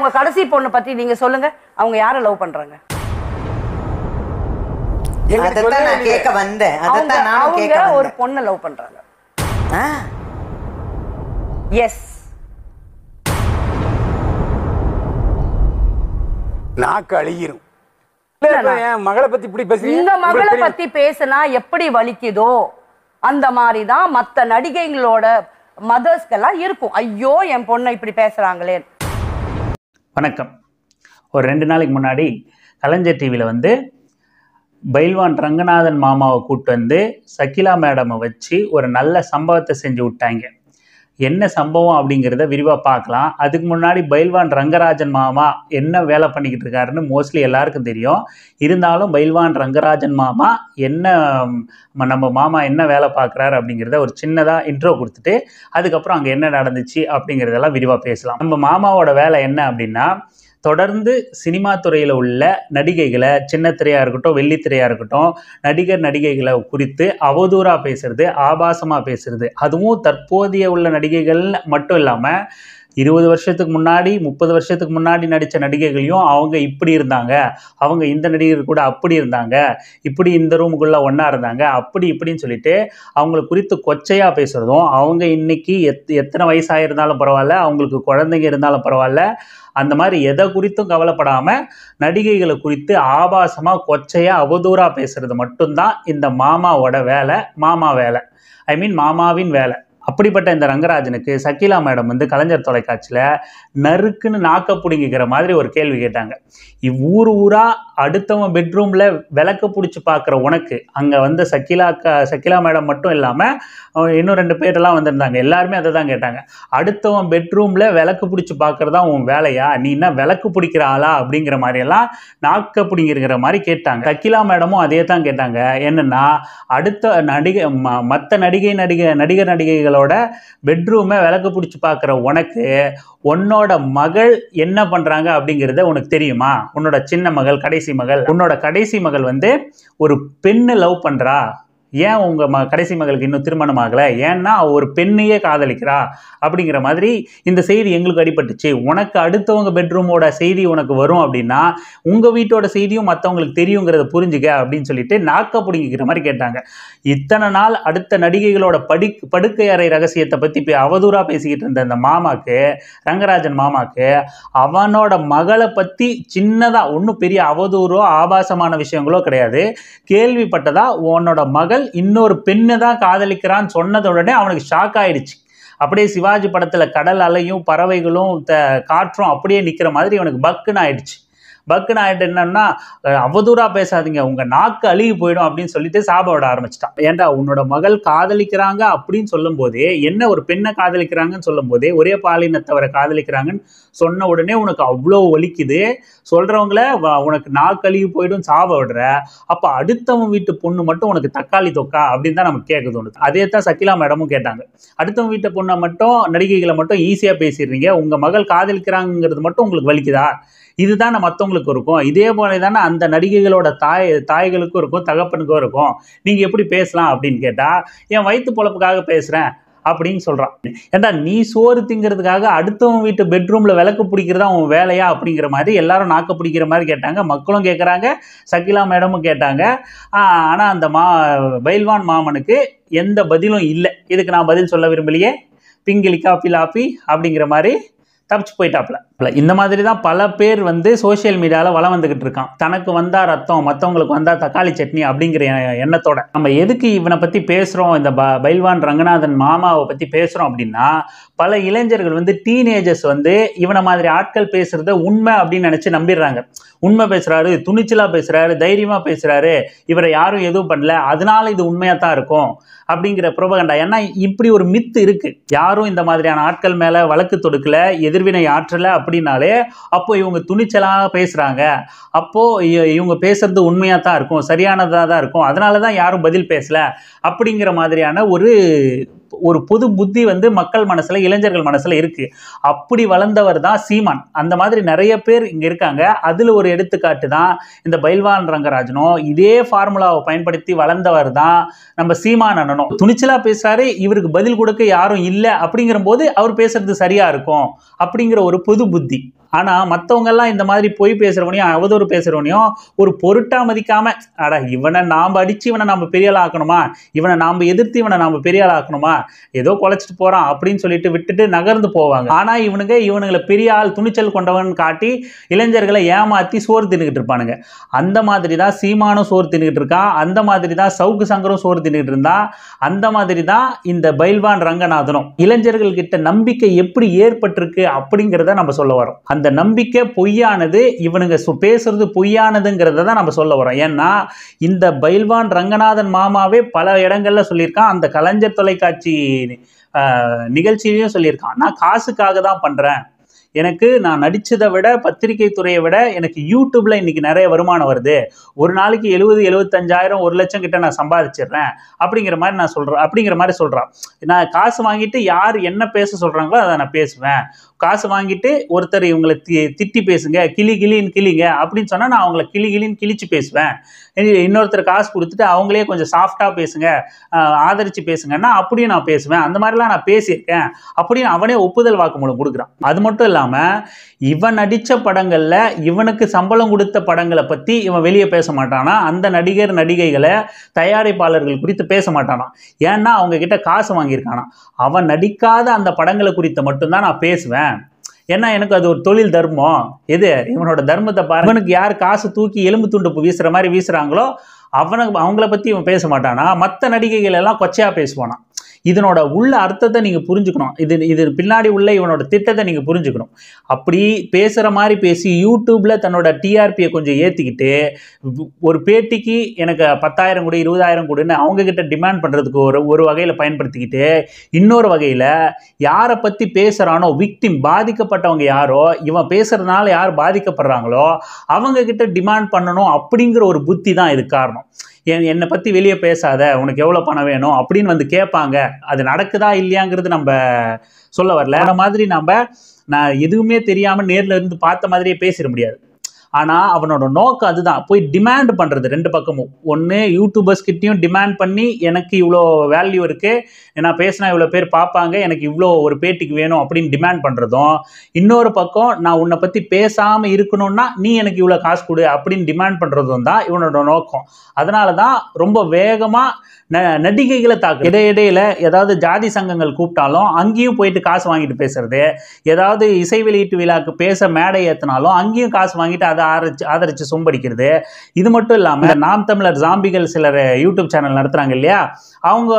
உங்க கடைசி பொண்ணை பத்தி நீங்க சொல்லுங்க அவங்க யார லவ் பண்றாங்க ஒரு பொண்ணை லவ் பண்றாங்க எஸ் நாக்கு அழுகிரும் மகளை பத்தி இப்படி பேசுறீங்க இந்த மகளை பத்தி பேசினா எப்படி வலிக்குதோ அந்த மாதிரிதான் மத்த மற்ற நடிகைங்களோட மதர்ஸ்க்கெல்லாம் இருக்கும் ஐயோ என் பொண்ணை இப்படி பேசுறாங்களே வணக்கம் ஒரு ரெண்டு நாளைக்கு முன்னாடி கலைஞர் டிவியில் வந்து பைல்வான் ரங்கநாதன் மாமாவை கூப்பிட்டு வந்து சகிலா மேடமை வச்சு ஒரு நல்ல சம்பவத்தை செஞ்சு விட்டாங்க என்ன சம்பவம் அப்படிங்கிறத விரிவாக பார்க்கலாம் அதுக்கு முன்னாடி பைல்வான் ரங்கராஜன் மாமா என்ன வேலை பண்ணிக்கிட்டு இருக்காருன்னு மோஸ்ட்லி எல்லாருக்கும் தெரியும் இருந்தாலும் பைல்வான் ரங்கராஜன் மாமா என்ன நம்ம மாமா என்ன வேலை பார்க்குறாரு அப்படிங்கிறத ஒரு சின்னதாக இன்ட்ரோ கொடுத்துட்டு அதுக்கப்புறம் அங்கே என்ன நடந்துச்சு அப்படிங்கிறதெல்லாம் விரிவாக பேசலாம் நம்ம மாமாவோட வேலை என்ன அப்படின்னா தொடர்ந்து சினிமா துறையில் உள்ள நடிகைகளை சின்ன திரையாக இருக்கட்டும் வெள்ளித்திரையாக இருக்கட்டும் நடிகர் நடிகைகளை குறித்து அவதூறாக பேசுகிறது ஆபாசமாக பேசுகிறது அதுவும் தற்போதைய உள்ள நடிகைகள் மட்டும் இல்லாமல் இருபது வருஷத்துக்கு முன்னாடி முப்பது வருஷத்துக்கு முன்னாடி நடித்த நடிகைகளையும் அவங்க இப்படி இருந்தாங்க அவங்க இந்த நடிகர் கூட அப்படி இருந்தாங்க இப்படி இந்த ரூமுக்குள்ளே ஒன்றா இருந்தாங்க அப்படி இப்படின்னு சொல்லிட்டு அவங்களை குறித்து கொச்சையாக பேசுகிறதும் அவங்க இன்றைக்கி எத் எத்தனை வயசாக இருந்தாலும் பரவாயில்ல அவங்களுக்கு குழந்தைங்க இருந்தாலும் பரவாயில்ல அந்த மாதிரி எதை குறித்தும் கவலைப்படாமல் நடிகைகளை குறித்து ஆபாசமாக கொச்சையாக அவதூறாக பேசுகிறது மட்டும்தான் இந்த மாமாவோட வேலை மாமா வேலை ஐ மீன் மாமாவின் வேலை அப்படிப்பட்ட இந்த ரங்கராஜனுக்கு சக்கிலா மேடம் வந்து கலைஞர் தொலைக்காட்சியில் நறுக்குன்னு நாக்க பிடிங்கிக்கிற மாதிரி ஒரு கேள்வி கேட்டாங்க இவ்வூர் ஊராக அடுத்தவன் பெட்ரூமில் விளக்கு பிடிச்சி பார்க்குற உனக்கு அங்கே வந்த சக்கிலா க சக்கிலா மேடம் மட்டும் இல்லாமல் இன்னும் ரெண்டு பேரெல்லாம் வந்திருந்தாங்க எல்லாருமே அதை தான் கேட்டாங்க அடுத்தவன் பெட்ரூமில் விளக்கு பிடிச்சி பார்க்குறது உன் வேலையா நீ என்ன விளக்கு பிடிக்கிற ஆளா அப்படிங்கிற மாதிரியெல்லாம் நாக்க பிடிங்கிருக்கிற மாதிரி கேட்டாங்க சக்கிலா மேடமும் அதே தான் கேட்டாங்க என்னென்னா அடுத்த நடிகை மற்ற நடிகை நடிகை நடிகர் நடிகைகளோட அவங்களோட பெட்ரூமை விளக்கு பிடிச்சி பார்க்குற உனக்கு உன்னோட மகள் என்ன பண்ணுறாங்க அப்படிங்கிறத உனக்கு தெரியுமா உன்னோட சின்ன மகள் கடைசி மகள் உன்னோட கடைசி மகள் வந்து ஒரு பெண்ணு லவ் பண்ணுறா ஏன் உங்கள் ம கடைசி மகளுக்கு இன்னும் திருமணம் ஆகலை ஏன்னா ஒரு பெண்ணையே காதலிக்கிறா அப்படிங்கிற மாதிரி இந்த செய்தி எங்களுக்கு அடிபட்டுச்சு உனக்கு அடுத்தவங்க பெட்ரூமோட செய்தி உனக்கு வரும் அப்படின்னா உங்கள் வீட்டோட செய்தியும் மற்றவங்களுக்கு தெரியுங்கிறத புரிஞ்சுக்க அப்படின்னு சொல்லிட்டு நாக்க பிடிங்கிக்கிற மாதிரி கேட்டாங்க இத்தனை நாள் அடுத்த நடிகைகளோட படி படுக்கை அறை ரகசியத்தை பற்றி இப்போ அவதூறாக பேசிக்கிட்டு இருந்த அந்த மாமாக்கு ரங்கராஜன் மாமாக்கு அவனோட மகளை பற்றி சின்னதாக ஒன்றும் பெரிய அவதூறோ ஆபாசமான விஷயங்களோ கிடையாது கேள்விப்பட்டதா உன்னோட மகள் அவர்கள் இன்னொரு பெண்ணை தான் காதலிக்கிறான்னு உடனே அவனுக்கு ஷாக் ஆயிடுச்சு அப்படியே சிவாஜி படத்தில் கடல் அலையும் பறவைகளும் த காற்றும் அப்படியே நிற்கிற மாதிரி இவனுக்கு பக்குன்னு ஆயிடுச்சு பக்குன்னு ஆகிட்டு என்னன்னா அவதூறாக பேசாதீங்க உங்கள் நாக்கு அழுகி போயிடும் அப்படின்னு சொல்லிட்டு சாப விட ஆரம்பிச்சிட்டான் ஏன்டா உன்னோட மகள் காதலிக்கிறாங்க அப்படின்னு சொல்லும் போதே என்ன ஒரு பெண்ணை காதலிக்கிறாங்கன்னு சொல்லும் போதே ஒரே பாலினத்தவரை காதலிக்கிறாங்கன்னு சொன்ன உடனே உனக்கு அவ்வளோ ஒலிக்குது சொல்கிறவங்கள உனக்கு நாக்கு அழுகி போயிடும் சாப விடுற அப்போ அடுத்தவன் வீட்டு பொண்ணு மட்டும் உனக்கு தக்காளி தொக்கா அப்படின்னு தான் நமக்கு கேட்க தோணுது அதே தான் சக்கிலா மேடமும் கேட்டாங்க அடுத்தவங்க வீட்டு பொண்ணை மட்டும் நடிகைகளை மட்டும் ஈஸியாக பேசிடுறீங்க உங்கள் மகள் காதலிக்கிறாங்கிறது மட்டும் உங்களுக்கு வலிக்குதா இதுதானே மற்றவங்களுக்கு இருக்கும் இதே போல தானே அந்த நடிகைகளோட தாய் தாய்களுக்கும் இருக்கும் தகப்பனுக்கும் இருக்கும் நீங்கள் எப்படி பேசலாம் அப்படின்னு கேட்டால் என் வயிற்று பொழப்புக்காக பேசுகிறேன் அப்படின்னு சொல்கிறான் ஏண்டா நீ சோறு திங்கிறதுக்காக அடுத்தவன் வீட்டு பெட்ரூமில் விளக்கு பிடிக்கிறதா உன் வேலையா அப்படிங்கிற மாதிரி எல்லாரும் நாக்க பிடிக்கிற மாதிரி கேட்டாங்க மக்களும் கேட்குறாங்க சகிலா மேடமும் கேட்டாங்க ஆனால் அந்த மா பைல்வான் மாமனுக்கு எந்த பதிலும் இல்லை இதுக்கு நான் பதில் சொல்ல விரும்பலையே பிங்கிலி காப்பி லாப்பி அப்படிங்கிற மாதிரி தப்பிச்சு போயிட்டாப்ல இந்த மாதிரி தான் பல பேர் வந்து சோசியல் மீடியாவில் வளம் வந்துகிட்டு இருக்கான் தனக்கு வந்தால் ரத்தம் மற்றவங்களுக்கு வந்தால் தக்காளி சட்னி அப்படிங்கிற எண்ணத்தோட நம்ம எதுக்கு இவனை பற்றி பேசுகிறோம் இந்த ப பைல்வான் ரங்கநாதன் மாமாவை பற்றி பேசுகிறோம் அப்படின்னா பல இளைஞர்கள் வந்து டீனேஜர்ஸ் வந்து இவனை மாதிரி ஆட்கள் பேசுகிறத உண்மை அப்படின்னு நினச்சி நம்பிடுறாங்க உண்மை பேசுகிறாரு துணிச்சலாக பேசுகிறாரு தைரியமாக பேசுகிறாரு இவரை யாரும் எதுவும் பண்ணல அதனால இது உண்மையாக தான் இருக்கும் அப்படிங்கிற புரபகண்டா ஏன்னா இப்படி ஒரு மித்து இருக்குது யாரும் இந்த மாதிரியான ஆட்கள் மேலே வழக்கு தொடுக்கலை எதிர்வினை ஆற்றலை அப்படின்னாலே அப்போ இவங்க துணிச்சலாக பேசுகிறாங்க அப்போது இவங்க பேசுறது உண்மையாக தான் இருக்கும் சரியானதாக தான் இருக்கும் அதனால தான் யாரும் பதில் பேசல அப்படிங்கிற மாதிரியான ஒரு ஒரு புது புத்தி வந்து மக்கள் மனசில் இளைஞர்கள் மனசில் இருக்குது அப்படி வளர்ந்தவர் தான் சீமான் அந்த மாதிரி நிறைய பேர் இங்கே இருக்காங்க அதில் ஒரு எடுத்துக்காட்டு தான் இந்த பைல்வான் ரங்கராஜனும் இதே ஃபார்முலாவை பயன்படுத்தி வளர்ந்தவர் தான் நம்ம சீமான் அண்ணனும் துணிச்சலாக பேசுகிறாரு இவருக்கு பதில் கொடுக்க யாரும் இல்லை அப்படிங்கிற போது அவர் பேசுறது சரியாக இருக்கும் அப்படிங்கிற ஒரு புது புத்தி ஆனால் மற்றவங்கெல்லாம் இந்த மாதிரி போய் பேசுகிறவனையும் அவதூறு பேசுகிறவனையும் ஒரு பொருட்டாக மதிக்காமல் அட இவனை நாம் அடித்து இவனை நாம் நம்ம ஆக்கணுமா இவனை நாம் எதிர்த்து இவனை நாம் ஆக்கணுமா ஏதோ குலைச்சிட்டு போகிறான் அப்படின்னு சொல்லிட்டு விட்டுட்டு நகர்ந்து போவாங்க ஆனால் இவனுங்க இவனுங்களை ஆள் துணிச்சல் கொண்டவன் காட்டி இளைஞர்களை ஏமாற்றி சோறு தின்னுக்கிட்டு இருப்பானுங்க அந்த மாதிரி தான் சீமானும் சோறு தின்னுக்கிட்டு இருக்கான் அந்த மாதிரி தான் சவுக்கு சங்கரும் சோறு தின்னுக்கிட்டு இருந்தா அந்த மாதிரி தான் இந்த பைல்வான் ரங்கநாதனும் இளைஞர்கள் கிட்ட நம்பிக்கை எப்படி ஏற்பட்டிருக்கு அப்படிங்கிறத நம்ம சொல்ல வரோம் அந்த அந்த நம்பிக்கை பொய்யானது இவனுங்க பேசுறது பொய்யானதுங்கிறத தான் நம்ம சொல்ல வரோம் ஏன்னா இந்த பைல்வான் ரங்கநாதன் மாமாவே பல இடங்கள்ல சொல்லியிருக்கான் அந்த கலைஞர் தொலைக்காட்சி நிகழ்ச்சியிலையும் சொல்லியிருக்கான் நான் காசுக்காக தான் பண்ணுறேன் எனக்கு நான் நடித்ததை விட பத்திரிகை துறையை விட எனக்கு யூடியூப்பில் இன்றைக்கி நிறைய வருமானம் வருது ஒரு நாளைக்கு எழுபது எழுபத்தஞ்சாயிரம் ஒரு லட்சம் கிட்ட நான் சம்பாதிச்சிடுறேன் அப்படிங்கிற மாதிரி நான் சொல்கிறேன் அப்படிங்கிற மாதிரி சொல்கிறான் நான் காசு வாங்கிட்டு யார் என்ன பேச சொல்கிறாங்களோ அதை நான் பேசுவேன் காசு வாங்கிட்டு ஒருத்தர் இவங்களை தி திட்டி பேசுங்க கிளி கிளின்னு கிளிங்க அப்படின்னு சொன்னால் நான் அவங்கள கிளி கிளின்னு கிழிச்சு பேசுவேன் இன்னொருத்தர் காசு கொடுத்துட்டு அவங்களே கொஞ்சம் சாஃப்டாக பேசுங்க ஆதரித்து பேசுங்கன்னா அப்படியும் நான் பேசுவேன் அந்த மாதிரிலாம் நான் பேசியிருக்கேன் அப்படின்னு அவனே ஒப்புதல் வாக்குமூலம் கொடுக்குறான் அது மட்டும் இல்லை இல்லாமல் இவன் நடித்த படங்களில் இவனுக்கு சம்பளம் கொடுத்த படங்களை பற்றி இவன் வெளியே பேச மாட்டானா அந்த நடிகர் நடிகைகளை தயாரிப்பாளர்கள் குறித்து பேச மாட்டானா ஏன்னா அவங்கக்கிட்ட காசு வாங்கியிருக்கானா அவன் நடிக்காத அந்த படங்களை குறித்து மட்டும்தான் நான் பேசுவேன் ஏன்னா எனக்கு அது ஒரு தொழில் தர்மம் எது இவனோட தர்மத்தை பாரு இவனுக்கு யார் காசு தூக்கி எலும்பு துண்டு வீசுகிற மாதிரி வீசுகிறாங்களோ அவனை அவங்கள பற்றி இவன் பேச மாட்டானா மற்ற நடிகைகள் எல்லாம் கொச்சையாக பேசுவானா இதனோட உள்ள அர்த்தத்தை நீங்கள் புரிஞ்சுக்கணும் இது இது பின்னாடி உள்ள இவனோட திட்டத்தை நீங்கள் புரிஞ்சுக்கணும் அப்படி பேசுகிற மாதிரி பேசி யூடியூப்பில் தன்னோட டிஆர்பியை கொஞ்சம் ஏற்றிக்கிட்டு ஒரு பேட்டிக்கு எனக்கு பத்தாயிரம் கூட இருபதாயிரம் கூடன்னு அவங்கக்கிட்ட டிமாண்ட் பண்ணுறதுக்கு ஒரு ஒரு வகையில் பயன்படுத்திக்கிட்டு இன்னொரு வகையில் யாரை பற்றி பேசுகிறானோ விக்டிம் பாதிக்கப்பட்டவங்க யாரோ இவன் பேசுகிறதுனால யார் பாதிக்கப்படுறாங்களோ அவங்கக்கிட்ட டிமாண்ட் பண்ணணும் அப்படிங்கிற ஒரு புத்தி தான் இது காரணம் என் என்னை பற்றி வெளியே பேசாத உனக்கு எவ்வளோ பணம் வேணும் அப்படின்னு வந்து கேட்பாங்க அது நடக்குதா இல்லையாங்கிறது நம்ம சொல்ல வரல அந்த மாதிரி நம்ம நான் எதுவுமே தெரியாமல் நேரில் இருந்து பார்த்த மாதிரியே பேசிட முடியாது ஆனால் அவனோட நோக்கம் அதுதான் போய் டிமாண்ட் பண்ணுறது ரெண்டு பக்கமும் ஒன்று யூடியூபர்ஸ் கிட்டேயும் டிமாண்ட் பண்ணி எனக்கு இவ்வளோ வேல்யூ இருக்குது நான் பேசினா இவ்வளோ பேர் பார்ப்பாங்க எனக்கு இவ்வளோ ஒரு பேட்டிக்கு வேணும் அப்படின்னு டிமாண்ட் பண்ணுறதும் இன்னொரு பக்கம் நான் உன்னை பற்றி பேசாமல் இருக்கணும்னா நீ எனக்கு இவ்வளோ காசு கொடு அப்படின்னு டிமாண்ட் பண்ணுறதும் தான் இவனோட நோக்கம் அதனால தான் ரொம்ப வேகமாக ந நடிகைகளை தாக்கு இடையிடையில் ஏதாவது ஜாதி சங்கங்கள் கூப்பிட்டாலும் அங்கேயும் போயிட்டு காசு வாங்கிட்டு பேசுறது ஏதாவது இசை வெளியீட்டு விழாக்கு பேச மேடை ஏற்றினாலும் அங்கேயும் காசு வாங்கிட்டு அதை அதை ஆதரிச்சு ஆதரித்து சொம்படிக்கிறது இது மட்டும் இல்லாமல் நாம் தமிழர் ஜாம்பிகள் சிலர் யூடியூப் சேனல் நடத்துகிறாங்க இல்லையா அவங்க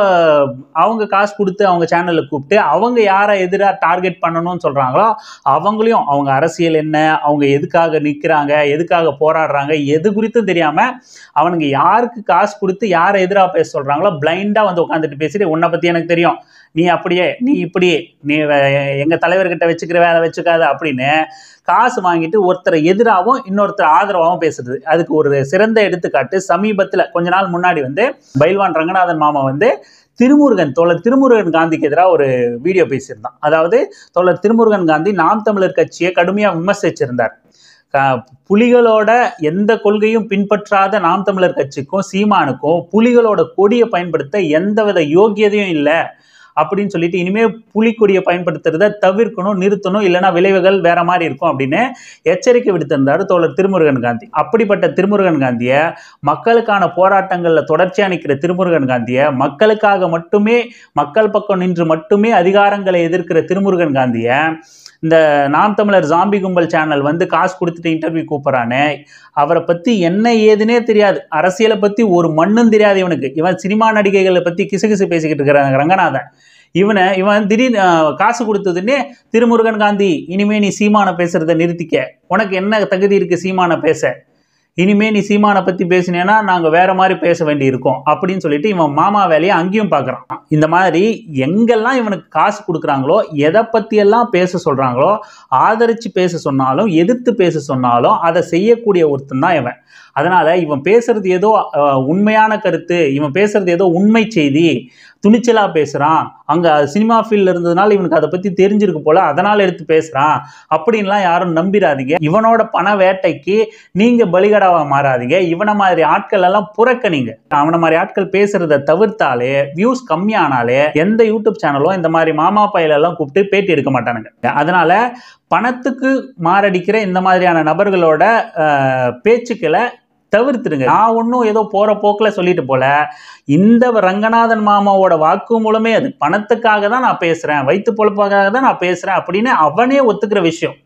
அவங்க காசு கொடுத்து அவங்க சேனலில் கூப்பிட்டு அவங்க யாரை எதிராக டார்கெட் பண்ணணும்னு சொல்கிறாங்களோ அவங்களையும் அவங்க அரசியல் என்ன அவங்க எதுக்காக நிற்கிறாங்க எதுக்காக போராடுறாங்க எது குறித்தும் தெரியாமல் அவனுங்க யாருக்கு காசு கொடுத்து யாரை எதிராக பேச சொல்கிறாங்களோ பிளைண்டாக வந்து உட்காந்துட்டு பேசிட்டு உன்னை பற்றி எனக்கு தெரியும் நீ அப்படியே நீ இப்படி நீ எங்கள் தலைவர்கிட்ட வச்சுக்கிற வேலை வச்சுக்காத அப்படின்னு காசு வாங்கிட்டு ஒருத்தர் எதிராகவும் இன்னொருத்தர் ஆதரவாகவும் பேசுறது அதுக்கு ஒரு சிறந்த எடுத்துக்காட்டு சமீபத்தில் கொஞ்ச நாள் முன்னாடி வந்து பைல்வான் ரங்கநாதன் மாமா வந்து திருமுருகன் தோழர் திருமுருகன் காந்திக்கு எதிராக ஒரு வீடியோ பேசியிருந்தான் அதாவது தோழர் திருமுருகன் காந்தி நாம் தமிழர் கட்சியை கடுமையாக விமர்சிச்சிருந்தார் புலிகளோட எந்த கொள்கையும் பின்பற்றாத நாம் தமிழர் கட்சிக்கும் சீமானுக்கும் புலிகளோட கொடியை பயன்படுத்த எந்தவித யோக்கியதையும் இல்லை அப்படின்னு சொல்லிட்டு இனிமேல் புலிக்கொடியை பயன்படுத்துறத தவிர்க்கணும் நிறுத்தணும் இல்லைனா விளைவுகள் வேற மாதிரி இருக்கும் அப்படின்னு எச்சரிக்கை விடுத்திருந்தார் தோழர் திருமுருகன் காந்தி அப்படிப்பட்ட திருமுருகன் காந்தியை மக்களுக்கான போராட்டங்களில் தொடர்ச்சியாக நிற்கிற திருமுருகன் காந்தியை மக்களுக்காக மட்டுமே மக்கள் பக்கம் நின்று மட்டுமே அதிகாரங்களை எதிர்க்கிற திருமுருகன் காந்தியை இந்த நாம் தமிழர் ஜாம்பி கும்பல் சேனல் வந்து காசு கொடுத்துட்டு இன்டர்வியூ கூப்பிட்றானே அவரை பற்றி என்ன ஏதுனே தெரியாது அரசியலை பற்றி ஒரு மண்ணும் தெரியாது இவனுக்கு இவன் சினிமா நடிகைகளை பற்றி கிசுகிசு பேசிக்கிட்டு இருக்கிறாங்க ரங்கநாதன் இவனை இவன் திடீர் காசு கொடுத்ததுன்னே திருமுருகன் காந்தி இனிமே நீ சீமானை பேசுறதை நிறுத்திக்க உனக்கு என்ன தகுதி இருக்கு சீமானை பேச இனிமே நீ சீமானை பற்றி பேசினேன்னா நாங்கள் வேற மாதிரி பேச வேண்டி இருக்கோம் அப்படின்னு சொல்லிட்டு இவன் மாமா வேலையை அங்கேயும் பார்க்குறான் இந்த மாதிரி எங்கெல்லாம் இவனுக்கு காசு கொடுக்குறாங்களோ எதை பற்றியெல்லாம் பேச சொல்கிறாங்களோ ஆதரித்து பேச சொன்னாலும் எதிர்த்து பேச சொன்னாலும் அதை செய்யக்கூடிய ஒருத்தன் தான் இவன் அதனால் இவன் பேசுறது ஏதோ உண்மையான கருத்து இவன் பேசுறது ஏதோ உண்மை செய்தி துணிச்சலாக பேசுகிறான் அங்கே சினிமா ஃபீல்டில் இருந்ததுனால இவனுக்கு அதை பற்றி தெரிஞ்சிருக்கு போல் அதனால் எடுத்து பேசுகிறான் அப்படின்லாம் யாரும் நம்பிடாதீங்க இவனோட பண வேட்டைக்கு நீங்கள் பலிகடாவாக மாறாதீங்க இவனை மாதிரி ஆட்கள் எல்லாம் புறக்கணிங்க அவனை மாதிரி ஆட்கள் பேசுகிறத தவிர்த்தாலே வியூஸ் கம்மியானாலே எந்த யூடியூப் சேனலும் இந்த மாதிரி மாமா பையிலெல்லாம் கூப்பிட்டு பேட்டி எடுக்க மாட்டானுங்க அதனால் பணத்துக்கு மாரடிக்கிற இந்த மாதிரியான நபர்களோட பேச்சுக்களை தவிர்த்துடுங்க நான் ஒன்றும் ஏதோ போகிற போக்கில் சொல்லிட்டு போல இந்த ரங்கநாதன் மாமாவோட வாக்கு மூலமே அது பணத்துக்காக தான் நான் பேசுகிறேன் வயிற்று பொழப்பாக தான் நான் பேசுகிறேன் அப்படின்னு அவனே ஒத்துக்கிற விஷயம்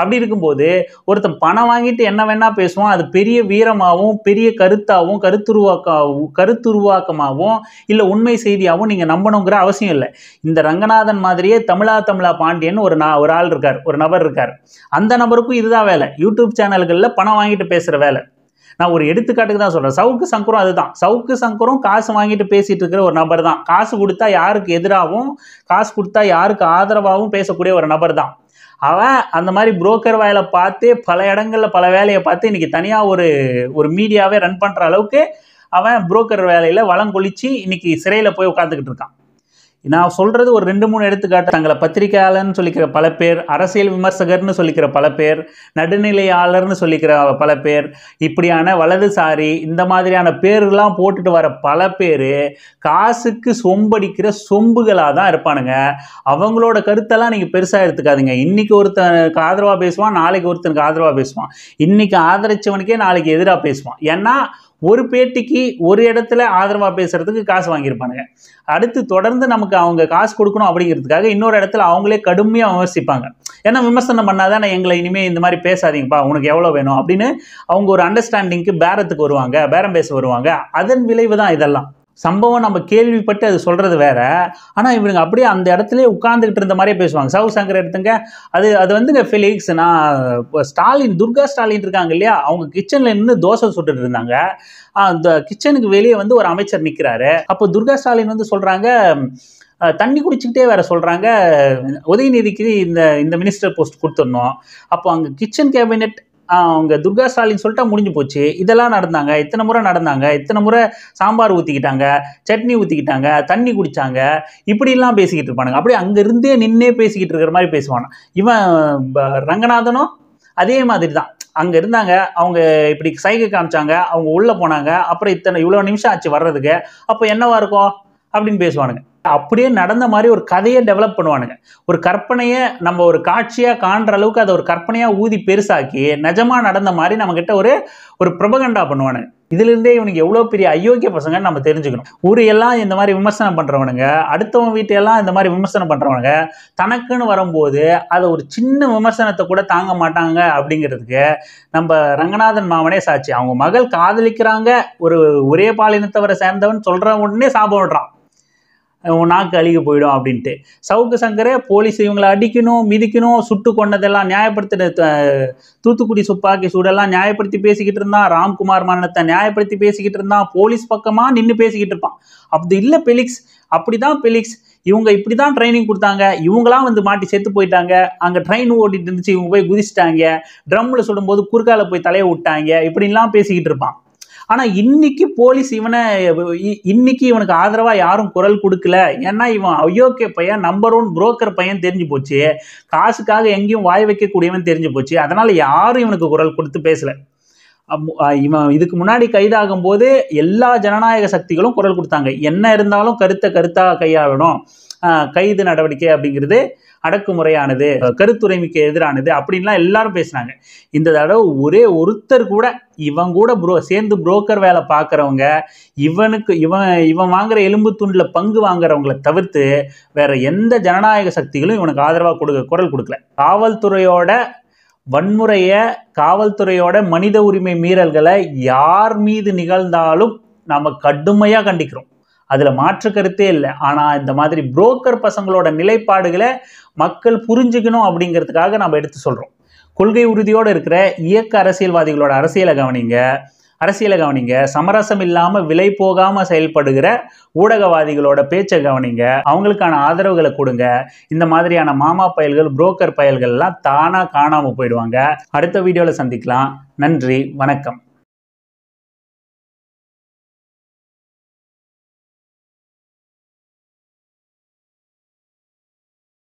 அப்படி இருக்கும்போது ஒருத்தன் பணம் வாங்கிட்டு என்ன வேணா பேசுவான் அது பெரிய வீரமாகவும் பெரிய கருத்தாகவும் கருத்துருவாக்காகவும் கருத்துருவாக்கமாகவும் இல்லை உண்மை செய்தியாகவும் நீங்கள் நம்பணுங்கிற அவசியம் இல்லை இந்த ரங்கநாதன் மாதிரியே தமிழா தமிழா பாண்டியன் ஒரு நான் ஒரு ஆள் இருக்கார் ஒரு நபர் இருக்கார் அந்த நபருக்கும் இதுதான் வேலை யூடியூப் சேனல்களில் பணம் வாங்கிட்டு பேசுகிற வேலை நான் ஒரு எடுத்துக்காட்டுக்கு தான் சொல்கிறேன் சவுக்கு சங்கரும் அதுதான் சவுக்கு சங்கரும் காசு வாங்கிட்டு பேசிகிட்டு இருக்கிற ஒரு நபர் தான் காசு கொடுத்தா யாருக்கு எதிராகவும் காசு கொடுத்தா யாருக்கு ஆதரவாகவும் பேசக்கூடிய ஒரு நபர் தான் அவன் அந்த மாதிரி புரோக்கர் வேலை பார்த்து பல இடங்களில் பல வேலையை பார்த்து இன்றைக்கி தனியாக ஒரு ஒரு மீடியாவே ரன் பண்ணுற அளவுக்கு அவன் புரோக்கர் வேலையில் வளம் கொளிச்சு இன்றைக்கி சிறையில் போய் உட்காந்துக்கிட்டு இருக்கான் நான் சொல்கிறது ஒரு ரெண்டு மூணு எடுத்துக்காட்டு தங்களை பத்திரிகையாளர்னு சொல்லிக்கிற பல பேர் அரசியல் விமர்சகர்னு சொல்லிக்கிற பல பேர் நடுநிலையாளர்னு சொல்லிக்கிற பல பேர் இப்படியான வலதுசாரி இந்த மாதிரியான பேர்லாம் போட்டுட்டு வர பல பேர் காசுக்கு சொம்படிக்கிற சொம்புகளாக தான் இருப்பானுங்க அவங்களோட கருத்தெல்லாம் நீங்கள் பெருசாக எடுத்துக்காதுங்க இன்றைக்கி ஒருத்தனுக்கு ஆதரவாக பேசுவான் நாளைக்கு ஒருத்தனுக்கு ஆதரவாக பேசுவான் இன்றைக்கி ஆதரிச்சவனுக்கே நாளைக்கு எதிராக பேசுவான் ஏன்னா ஒரு பேட்டிக்கு ஒரு இடத்துல ஆதரவாக பேசுகிறதுக்கு காசு வாங்கியிருப்பானுங்க அடுத்து தொடர்ந்து நமக்கு அவங்க காசு கொடுக்கணும் அப்படிங்கிறதுக்காக இன்னொரு இடத்துல அவங்களே கடுமையாக விமர்சிப்பாங்க ஏன்னா விமர்சனம் பண்ணாதான் எங்களை இனிமேல் இந்த மாதிரி பேசாதீங்கப்பா உனக்கு எவ்வளோ வேணும் அப்படின்னு அவங்க ஒரு அண்டர்ஸ்டாண்டிங்க்கு பேரத்துக்கு வருவாங்க பேரம் பேச வருவாங்க அதன் விளைவு தான் இதெல்லாம் சம்பவம் நம்ம கேள்விப்பட்டு அது சொல்கிறது வேற ஆனால் இவங்க அப்படியே அந்த இடத்துலேயே உட்காந்துக்கிட்டு இருந்த மாதிரியே பேசுவாங்க சவு சங்கர் எடுத்துங்க அது அது வந்துங்க ஃபிலிக்ஸ் நான் ஸ்டாலின் துர்கா ஸ்டாலின் இருக்காங்க இல்லையா அவங்க கிச்சனில் நின்று தோசை சுட்டுட்டு இருந்தாங்க அந்த கிச்சனுக்கு வெளியே வந்து ஒரு அமைச்சர் நிற்கிறாரு அப்போ துர்கா ஸ்டாலின் வந்து சொல்கிறாங்க தண்ணி குடிச்சிக்கிட்டே வேற சொல்கிறாங்க உதயநிதிக்கு இந்த இந்த மினிஸ்டர் போஸ்ட் கொடுத்துடணும் அப்போ அங்கே கிச்சன் கேபினெட் அவங்க துர்கா ஸ்டாலின் சொல்லிட்டா முடிஞ்சு போச்சு இதெல்லாம் நடந்தாங்க இத்தனை முறை நடந்தாங்க இத்தனை முறை சாம்பார் ஊற்றிக்கிட்டாங்க சட்னி ஊற்றிக்கிட்டாங்க தண்ணி குடித்தாங்க இப்படிலாம் பேசிக்கிட்டு இருப்பானுங்க அப்படியே அங்கேருந்தே நின்னே பேசிக்கிட்டு இருக்கிற மாதிரி பேசுவான் இவன் ரங்கநாதனும் அதே மாதிரி தான் அங்கே இருந்தாங்க அவங்க இப்படி சைகை காமிச்சாங்க அவங்க உள்ளே போனாங்க அப்புறம் இத்தனை இவ்வளோ நிமிஷம் ஆச்சு வர்றதுக்கு அப்போ என்னவா இருக்கும் அப்படின்னு பேசுவானுங்க அப்படியே நடந்த மாதிரி ஒரு கதையை டெவலப் பண்ணுவானுங்க ஒரு கற்பனையை நம்ம ஒரு காட்சியாக காண்ற அளவுக்கு அதை ஒரு கற்பனையாக ஊதி பெருசாக்கி நிஜமாக நடந்த மாதிரி நம்மக்கிட்ட ஒரு ஒரு பிரபகண்டா பண்ணுவானுங்க இதுலேருந்தே இவனுக்கு எவ்வளோ பெரிய அயோக்கிய பசங்கன்னு நம்ம தெரிஞ்சுக்கணும் ஊரையெல்லாம் இந்த மாதிரி விமர்சனம் பண்ணுறவனுங்க அடுத்தவன் வீட்டையெல்லாம் இந்த மாதிரி விமர்சனம் பண்ணுறவனுங்க தனக்குன்னு வரும்போது அதை ஒரு சின்ன விமர்சனத்தை கூட தாங்க மாட்டாங்க அப்படிங்கிறதுக்கு நம்ம ரங்கநாதன் மாமனே சாட்சி அவங்க மகள் காதலிக்கிறாங்க ஒரு ஒரே பாலினத்தவரை சேர்ந்தவன் சொல்கிறவன் உடனே சாப்பிட்றான் உன் நாக்கு அழுகி போயிடும் அப்படின்ட்டு சவுக்கு சங்கரே போலீஸ் இவங்களை அடிக்கணும் மிதிக்கணும் சுட்டு கொண்டதெல்லாம் நியாயப்படுத்தின தூத்துக்குடி சுப்பாக்கி சூடெல்லாம் நியாயப்படுத்தி பேசிக்கிட்டு இருந்தான் ராம்குமார் மரணத்தை நியாயப்படுத்தி பேசிக்கிட்டு இருந்தான் போலீஸ் பக்கமாக நின்று பேசிக்கிட்டு இருப்பான் அப்படி இல்லை பெலிக்ஸ் அப்படி தான் பெலிக்ஸ் இவங்க இப்படி தான் ட்ரைனிங் கொடுத்தாங்க இவங்களாம் வந்து மாட்டி செத்து போயிட்டாங்க அங்கே ட்ரெயின் ஓட்டிகிட்டு இருந்துச்சு இவங்க போய் குதிச்சிட்டாங்க ட்ரம்மில் சுடும்போது குறுக்கால போய் தலையை விட்டாங்க இப்படின்லாம் பேசிக்கிட்டு இருப்பான் ஆனால் இன்னைக்கு போலீஸ் இவனை இன்னைக்கு இவனுக்கு ஆதரவாக யாரும் குரல் கொடுக்கல ஏன்னா இவன் அயோக்கிய பையன் நம்பர் ஒன் புரோக்கர் பையன் தெரிஞ்சு போச்சு காசுக்காக எங்கேயும் வாய் வைக்கக்கூடியவன் தெரிஞ்சு போச்சு அதனால் யாரும் இவனுக்கு குரல் கொடுத்து பேசலை இவன் இதுக்கு முன்னாடி கைதாகும் போது எல்லா ஜனநாயக சக்திகளும் குரல் கொடுத்தாங்க என்ன இருந்தாலும் கருத்தை கருத்தாக கையாளணும் கைது நடவடிக்கை அப்படிங்கிறது அடக்குமுறையானது கருத்துரைமைக்கு எதிரானது அப்படின்லாம் எல்லாரும் பேசுனாங்க இந்த தடவை ஒரே ஒருத்தர் கூட இவன் கூட புரோ சேர்ந்து புரோக்கர் வேலை பார்க்குறவங்க இவனுக்கு இவன் இவன் வாங்குற எலும்பு துண்டில் பங்கு வாங்குறவங்களை தவிர்த்து வேற எந்த ஜனநாயக சக்திகளும் இவனுக்கு ஆதரவாக கொடுக்க குரல் கொடுக்கல காவல்துறையோட வன்முறையை காவல்துறையோட மனித உரிமை மீறல்களை யார் மீது நிகழ்ந்தாலும் நாம் கடுமையாக கண்டிக்கிறோம் அதில் மாற்று கருத்தே இல்லை ஆனால் இந்த மாதிரி புரோக்கர் பசங்களோட நிலைப்பாடுகளை மக்கள் புரிஞ்சுக்கணும் அப்படிங்கிறதுக்காக நம்ம எடுத்து சொல்கிறோம் கொள்கை உறுதியோடு இருக்கிற இயக்க அரசியல்வாதிகளோட அரசியலை கவனிங்க அரசியலை கவனிங்க சமரசம் இல்லாமல் விலை போகாமல் செயல்படுகிற ஊடகவாதிகளோட பேச்சை கவனிங்க அவங்களுக்கான ஆதரவுகளை கொடுங்க இந்த மாதிரியான மாமா பயல்கள் புரோக்கர் பயல்கள்லாம் தானாக காணாமல் போயிடுவாங்க அடுத்த வீடியோவில் சந்திக்கலாம் நன்றி வணக்கம்